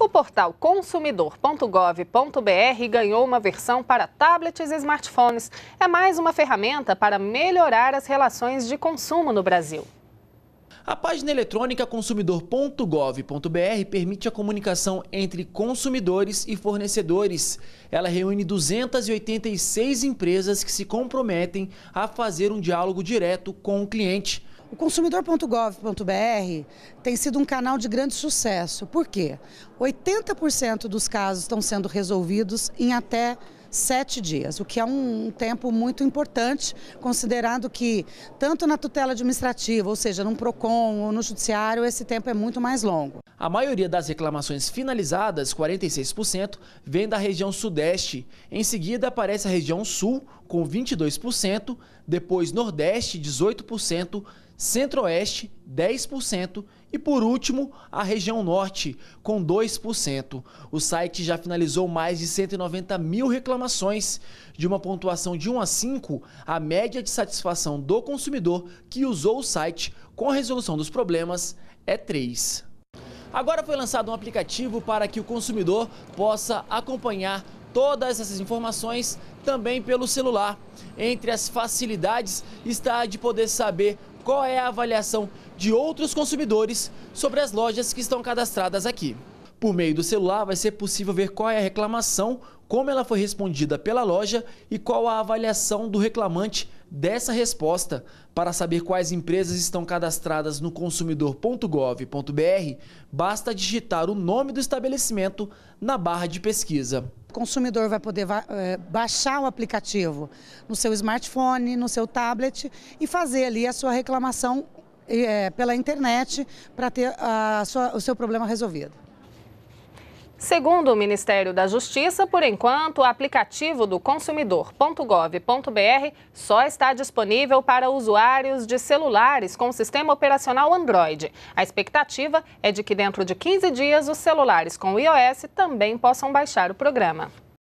O portal consumidor.gov.br ganhou uma versão para tablets e smartphones. É mais uma ferramenta para melhorar as relações de consumo no Brasil. A página eletrônica consumidor.gov.br permite a comunicação entre consumidores e fornecedores. Ela reúne 286 empresas que se comprometem a fazer um diálogo direto com o cliente. O consumidor.gov.br tem sido um canal de grande sucesso. Por quê? 80% dos casos estão sendo resolvidos em até sete dias, o que é um tempo muito importante, considerando que tanto na tutela administrativa, ou seja, no PROCON ou no judiciário, esse tempo é muito mais longo. A maioria das reclamações finalizadas, 46%, vem da região sudeste. Em seguida aparece a região sul, com 22%, depois nordeste, 18%, Centro-Oeste, 10%. E por último, a região norte, com 2%. O site já finalizou mais de 190 mil reclamações. De uma pontuação de 1 a 5, a média de satisfação do consumidor que usou o site com a resolução dos problemas é 3. Agora foi lançado um aplicativo para que o consumidor possa acompanhar todas essas informações também pelo celular. Entre as facilidades está a de poder saber qual é a avaliação de outros consumidores sobre as lojas que estão cadastradas aqui. Por meio do celular vai ser possível ver qual é a reclamação como ela foi respondida pela loja e qual a avaliação do reclamante dessa resposta. Para saber quais empresas estão cadastradas no consumidor.gov.br, basta digitar o nome do estabelecimento na barra de pesquisa. O consumidor vai poder eh, baixar o aplicativo no seu smartphone, no seu tablet e fazer ali a sua reclamação eh, pela internet para ter sua, o seu problema resolvido. Segundo o Ministério da Justiça, por enquanto, o aplicativo do consumidor.gov.br só está disponível para usuários de celulares com sistema operacional Android. A expectativa é de que dentro de 15 dias os celulares com iOS também possam baixar o programa.